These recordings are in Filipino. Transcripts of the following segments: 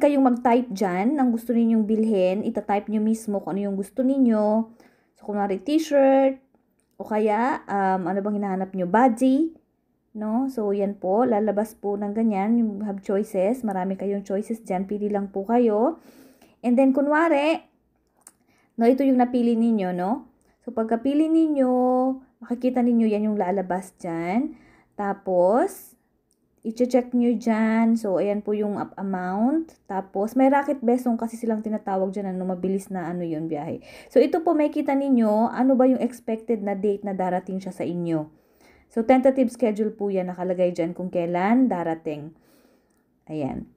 kayong mag-type dyan ng gusto ninyong bilhin. Ita-type nyo mismo kung ano yung gusto ninyo. So, kunwari t-shirt, o kaya, um, ano bang hinahanap nyo? Body, no? So, yan po. Lalabas po ng ganyan. You have choices. Marami kayong choices dyan. Pili lang po kayo. And then, kunwari, no, ito yung napili ninyo, no? So, pagkapili ninyo, makikita ninyo yan yung lalabas dyan. Tapos, i-check nyo dyan. So, ayan po yung up amount. Tapos, may racket besong kasi silang tinatawag dyan, ano, mabilis na ano yun biyahe. So, ito po, may kita ninyo, ano ba yung expected na date na darating siya sa inyo. So, tentative schedule po yan, nakalagay dyan kung kailan darating. Ayan.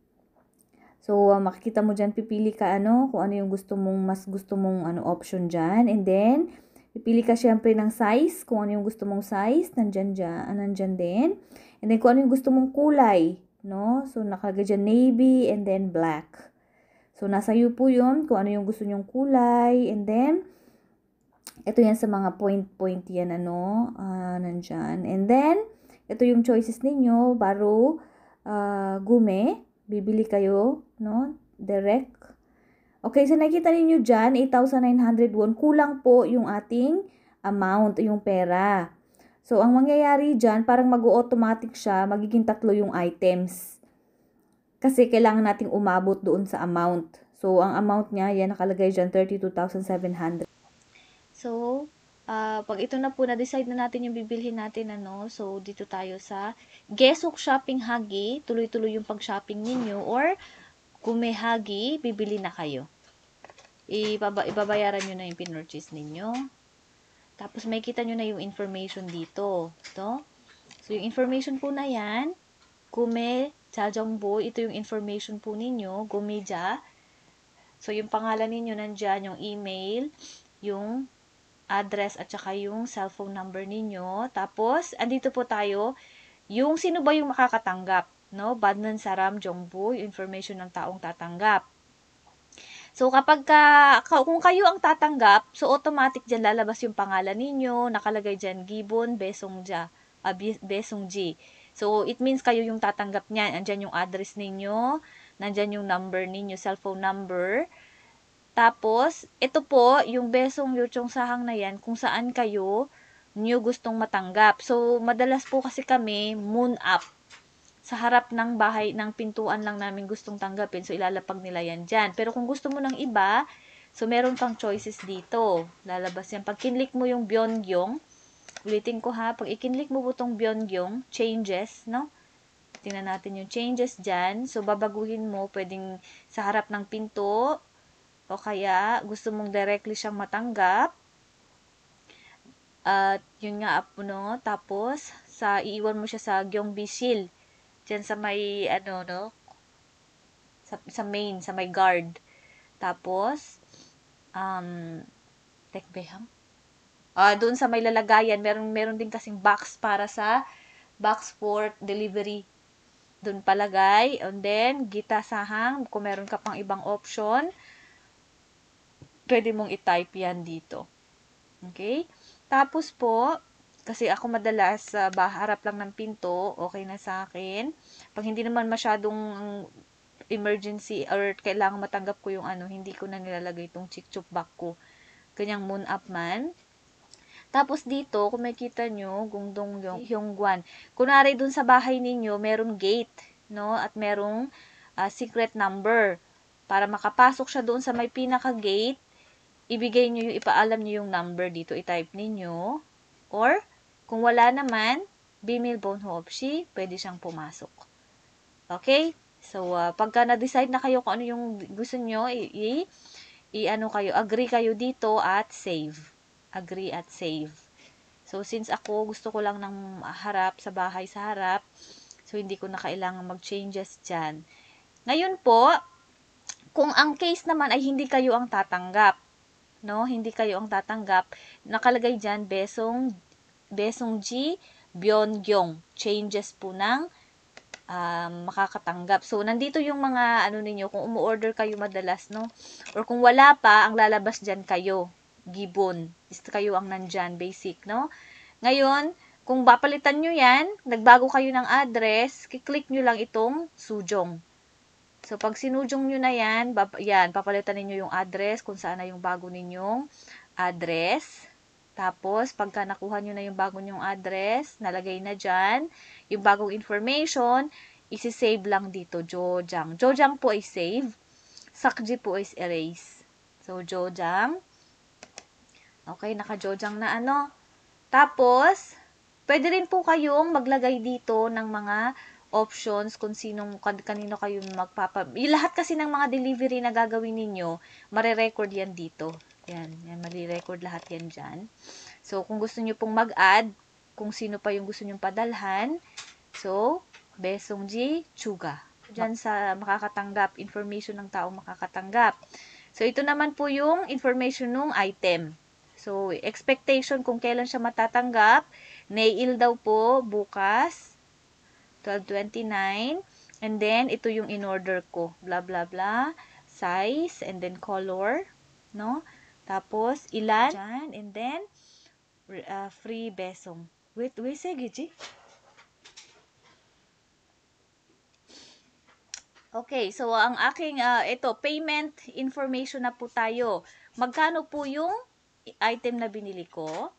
So, uh, makikita mo dyan, pipili ka ano, kung ano yung gusto mong, mas gusto mong ano, option dyan. And then, Pipili ka syempre ng size, kung ano yung gusto mong size, nandyan, dyan, ah, nandyan din. And then kung ano yung gusto mong kulay, no? So nakalagay dyan navy and then black. So nasa iyo po yun, kung ano yung gusto nyong kulay. And then, ito yan sa mga point-point yan, ano, uh, nandyan. And then, ito yung choices ninyo, baro, uh, gume, bibili kayo, no? Direct Okay, so nakita ninyo dyan, 8,900 won. Kulang po yung ating amount, yung pera. So, ang mangyayari dyan, parang mag-automatic siya, magiging tatlo yung items. Kasi kailangan nating umabot doon sa amount. So, ang amount niya, yan nakalagay dyan, 32,700. So, uh, pag ito na po, na-decide na natin yung bibilhin natin, ano, so, dito tayo sa Gesok Shopping Hagi, tuloy-tuloy yung pag-shopping ninyo, or kumehagi, bibili na kayo. Ibaba, ibabayaran nyo na yung pinurchase ninyo. Tapos, may kita nyo na yung information dito. Ito. So, yung information po na yan, kume, jajongbo, ito yung information po ninyo, gumeja. So, yung pangalan ninyo nandyan, yung email, yung address, at saka yung cellphone number ninyo. Tapos, andito po tayo, yung sino ba yung makakatanggap no? Badnan Saram Jongbu, information ng taong tatanggap. So kapag ka, kung kayo ang tatanggap, so automatic diyan lalabas yung pangalan ninyo, nakalagay diyan Gibon Besong ah, Besongja, uh, G. So it means kayo yung tatanggap niyan. Andiyan yung address ninyo, nandiyan yung number ninyo, cellphone number. Tapos ito po yung Besong Yuchong Sahang na yan kung saan kayo nyo gustong matanggap. So madalas po kasi kami moon up sa harap ng bahay ng pintuan lang namin gustong tanggapin. So, ilalapag nila yan dyan. Pero kung gusto mo ng iba, so, meron kang choices dito. Lalabas yan. Pag kinlik mo yung Byongyong, ulitin ko ha, pag ikinlik mo butong Byongyong, changes, no? Tingnan natin yung changes dyan. So, babaguhin mo, pwedeng sa harap ng pinto, o kaya gusto mong directly siyang matanggap. At, yun nga, no? Tapos, sa, iiwan mo siya sa Gyeongbi Shield. Diyan sa may, ano, no? Sa, sa main, sa may guard. Tapos, um, Tekbeham? Ah, uh, doon sa may lalagayan, meron, meron din kasing box para sa box for delivery. Doon palagay. And then, gita sahang. Kung meron ka pang ibang option, pwede mong i-type yan dito. Okay? Tapos po, kasi ako madalas sa ah, uh, harap lang ng pinto, okay na sa akin. Pag hindi naman masyadong emergency or kailangan matanggap ko yung ano, hindi ko na nilalagay itong chick-chup back ko. Kanyang moon up man. Tapos dito, kung makita nyo, gungdong yung, yung guan. Kunwari dun sa bahay ninyo, merong gate, no? At merong uh, secret number. Para makapasok siya doon sa may pinaka-gate, ibigay nyo yung, ipaalam nyo yung number dito, i-type ninyo. Or, kung wala naman, bimil bone she, pwede siyang pumasok. Okay? So, uh, pagka na-decide na kayo kung ano yung gusto nyo, i- i-ano kayo, agree kayo dito at save. Agree at save. So, since ako, gusto ko lang ng harap, sa bahay sa harap, so hindi ko na kailangan mag-changes dyan. Ngayon po, kung ang case naman ay hindi kayo ang tatanggap, no, hindi kayo ang tatanggap, nakalagay dyan, besong Besong Ji Byongyong. Changes po ng um, makakatanggap. So, nandito yung mga ano ninyo, kung umu-order kayo madalas, no? Or kung wala pa, ang lalabas dyan kayo. Gibon. Is kayo ang nandyan, basic, no? Ngayon, kung papalitan nyo yan, nagbago kayo ng address, kiklik nyo lang itong sujong. So, pag sinujong nyo na yan, yan, papalitan ninyo yung address, kung saan na yung bago ninyong address. Tapos, pagka nakuha nyo na yung bagong yung address, nalagay na dyan, yung bagong information, isi-save lang dito, Jojang. Jojang po ay save, Sakji po is erase. So, Jojang. Okay, naka-Jojang na ano. Tapos, pwede rin po kayong maglagay dito ng mga options kung sinong kanino kayo magpapa... Lahat kasi ng mga delivery na gagawin ninyo, mare-record yan dito. Yan, yan mali-record lahat yan dyan. So, kung gusto nyo pong mag-add, kung sino pa yung gusto nyo padalhan, so, Besong G, Chuga. Dyan sa makakatanggap, information ng tao makakatanggap. So, ito naman po yung information ng item. So, expectation kung kailan siya matatanggap, nail daw po bukas, 12.29. And then, ito yung in-order ko. Blah, blah, blah. Size, and then color. No? Tapos, ilan? Dyan. And then, uh, free besong. Wait, wait, sige, G. Okay, so ang aking, uh, ito, payment information na po tayo. Magkano po yung item na binili ko?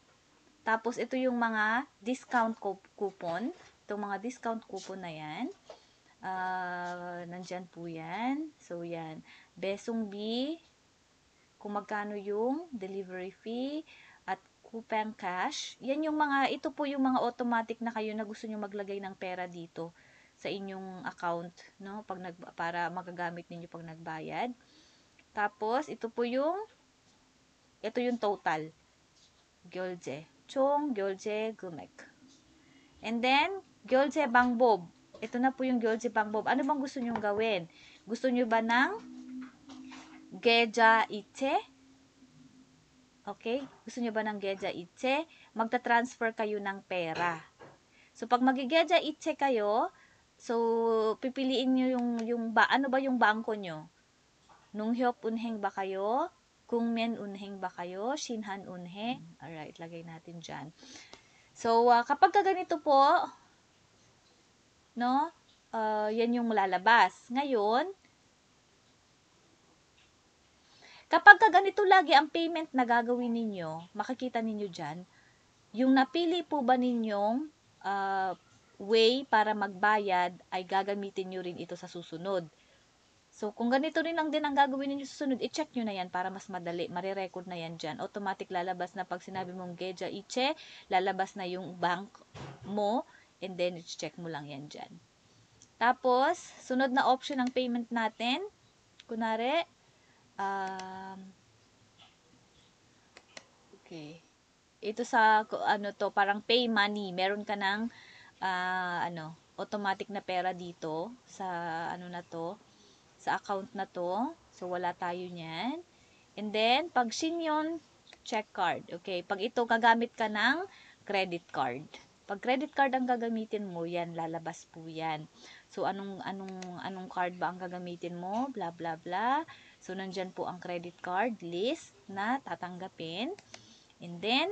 Tapos, ito yung mga discount coupon. Itong mga discount coupon na yan. Uh, nandyan po yan. So, yan. Besong B, kung magkano yung delivery fee at coupon cash. Yan yung mga, ito po yung mga automatic na kayo na gusto nyo maglagay ng pera dito sa inyong account, no? Pag nag, para magagamit ninyo pag nagbayad. Tapos, ito po yung, ito yung total. Gyolje. Chong Gyolje Gumek. And then, Gyolje Bangbob. Ito na po yung Gyolje Bangbob. Ano bang gusto nyong gawin? Gusto nyo ba ng geja ite. Okay? Gusto nyo ba ng geja ite? Magta-transfer kayo ng pera. So, pag magigeja ite kayo, so, pipiliin nyo yung, yung ba, ano ba yung bangko nyo? Nung hyop unheng ba kayo? Kung men unheng ba kayo? Shinhan unheng? Alright, lagay natin dyan. So, uh, kapag ganito po, no, uh, yan yung lalabas. Ngayon, Kapag ka ganito lagi ang payment na gagawin ninyo, makikita ninyo dyan, yung napili po ba ninyong uh, way para magbayad ay gagamitin nyo rin ito sa susunod. So, kung ganito rin lang din ang gagawin ninyo susunod, i-check nyo na yan para mas madali. Marirecord na yan dyan. Automatic lalabas na pag sinabi mong Geja Iche, lalabas na yung bank mo and then i-check mo lang yan dyan. Tapos, sunod na option ang payment natin. Kunwari, Um, okay. Ito sa, ano to, parang pay money. Meron ka ng, uh, ano, automatic na pera dito sa, ano na to, sa account na to. So, wala tayo niyan. And then, pag senior, check card. Okay, pag ito, gagamit ka ng credit card. Pag credit card ang gagamitin mo, yan, lalabas po yan. So, anong, anong, anong card ba ang gagamitin mo? Bla, bla, bla. So, nandyan po ang credit card list na tatanggapin. And then,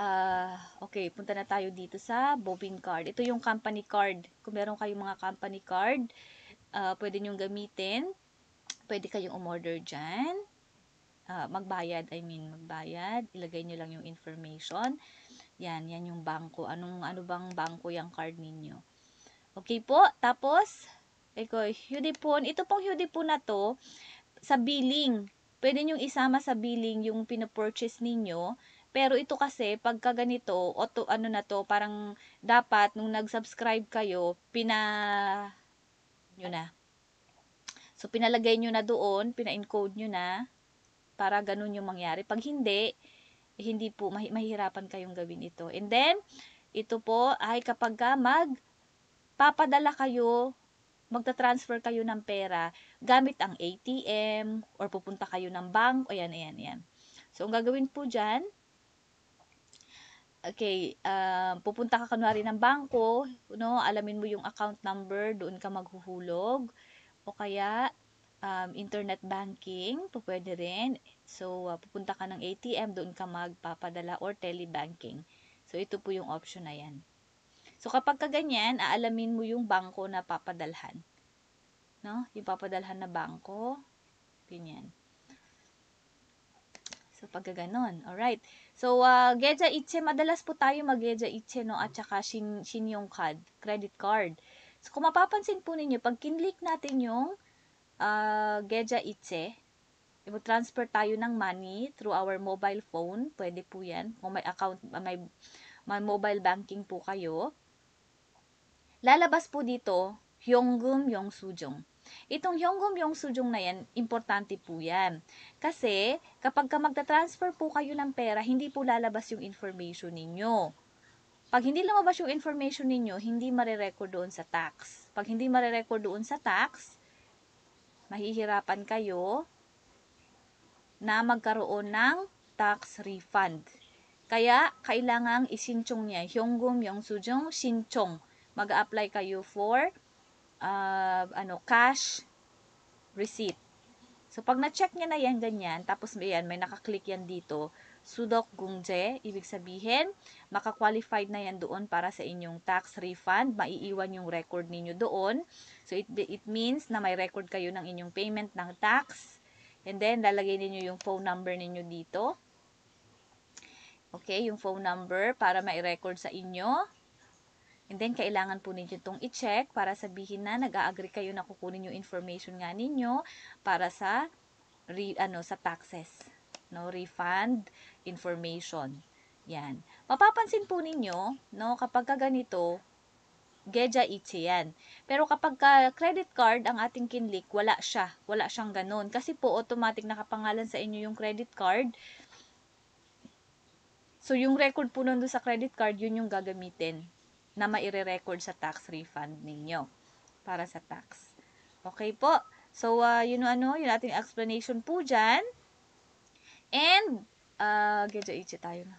uh, okay, punta na tayo dito sa bobbing card. Ito yung company card. Kung meron kayong mga company card, uh, pwede nyong gamitin. Pwede kayong umorder dyan. Uh, magbayad, I mean, magbayad. Ilagay nyo lang yung information. Yan, yan yung bangko. Anong, ano bang bangko yung card ninyo? Okay po, tapos, eko, Hudipon. Ito pong Hudipon na to, sa billing. Pwede nyong isama sa billing yung pinapurchase ninyo. Pero ito kasi, pagka ganito, auto, ano na to, parang dapat, nung nag-subscribe kayo, pina, nyo na. So, pinalagay nyo na doon, pina-encode nyo na, para ganun yung mangyari. Pag hindi, hindi po mahihirapan kayong gawin ito. And then, ito po ay kapag mag papadala kayo, magta-transfer kayo ng pera gamit ang ATM or pupunta kayo ng bank o yan, ayan, ayan. So, ang gagawin po dyan, okay, uh, pupunta ka kunwari ng bangko, no, alamin mo yung account number, doon ka maghuhulog, o kaya um, internet banking, pwede rin, So, uh, pupunta ka ng ATM, doon ka magpapadala or telebanking. So, ito po yung option na yan. So, kapag kaganyan, aalamin mo yung bangko na papadalhan. No? Yung papadalhan na bangko. Ganyan. So, pagka ganun. Alright. So, uh, Geja Itche, madalas po tayo mag-Geja Itche, no? At saka shin, shin yung card, credit card. So, kung mapapansin po ninyo, pag kinlik natin yung uh, Geja Itche, i-transfer tayo ng money through our mobile phone. Pwede po yan. Kung may account, may, may mobile banking po kayo. Lalabas po dito, Hyonggum Sujong. Itong Hyonggum Sujong na yan, importante po yan. Kasi, kapag ka magta-transfer po kayo ng pera, hindi po lalabas yung information ninyo. Pag hindi lumabas yung information ninyo, hindi marerecord doon sa tax. Pag hindi marerecord doon sa tax, mahihirapan kayo na magkaroon ng tax refund. Kaya, kailangang isinchong niya. Hyonggum, Yongsujong, Sinchong. Mag-apply kayo for uh, ano, cash receipt. So, pag na-check niya na yan, ganyan, tapos yan, may nakaklik yan dito, Sudok Gungje, ibig sabihin, makakwalified na yan doon para sa inyong tax refund, maiiwan yung record ninyo doon. So, it, it means na may record kayo ng inyong payment ng tax And then, lalagay ninyo yung phone number ninyo dito. Okay, yung phone number para ma-record sa inyo. And then, kailangan po ninyo itong i-check para sabihin na nag-agree kayo na kukunin yung information nga ninyo para sa, re, ano, sa taxes. No, refund information. Yan. Mapapansin po ninyo, no, kapag ganito, Geja Ichi yan. Pero kapag ka credit card ang ating kinlik, wala siya. Wala siyang ganun. Kasi po automatic nakapangalan sa inyo yung credit card. So yung record po nandun sa credit card, yun yung gagamitin na maire-record sa tax refund ninyo para sa tax. Okay po? So, uh, yun ano, yun ating explanation po dyan. And, uh, Geja Ichi tayo na.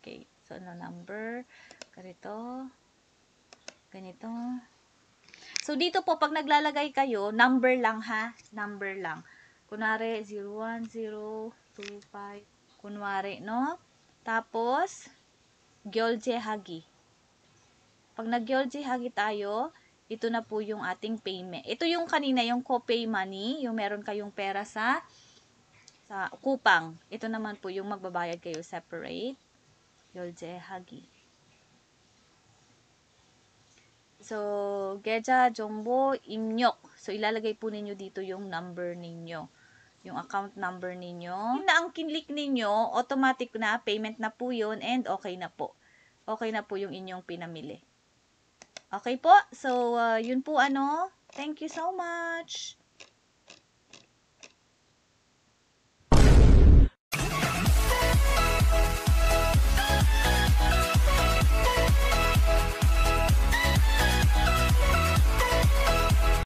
Okay. So, ano number? Ganito. Ganito. So, dito po, pag naglalagay kayo, number lang ha. Number lang. Kunwari, 01025. Kunwari, no? Tapos, Gyolje Hagi. Pag nag-Gyolje Hagi tayo, ito na po yung ating payment. Ito yung kanina, yung copay money, yung meron kayong pera sa sa kupang. Ito naman po yung magbabayad kayo separate. Gyolje Hagi. So, Geja Jombo Imnyok. So, ilalagay po ninyo dito yung number ninyo. Yung account number ninyo. Yung na ang kinlik ninyo, automatic na, payment na po yun, and okay na po. Okay na po yung inyong pinamili. Okay po? So, uh, yun po ano. Thank you so much.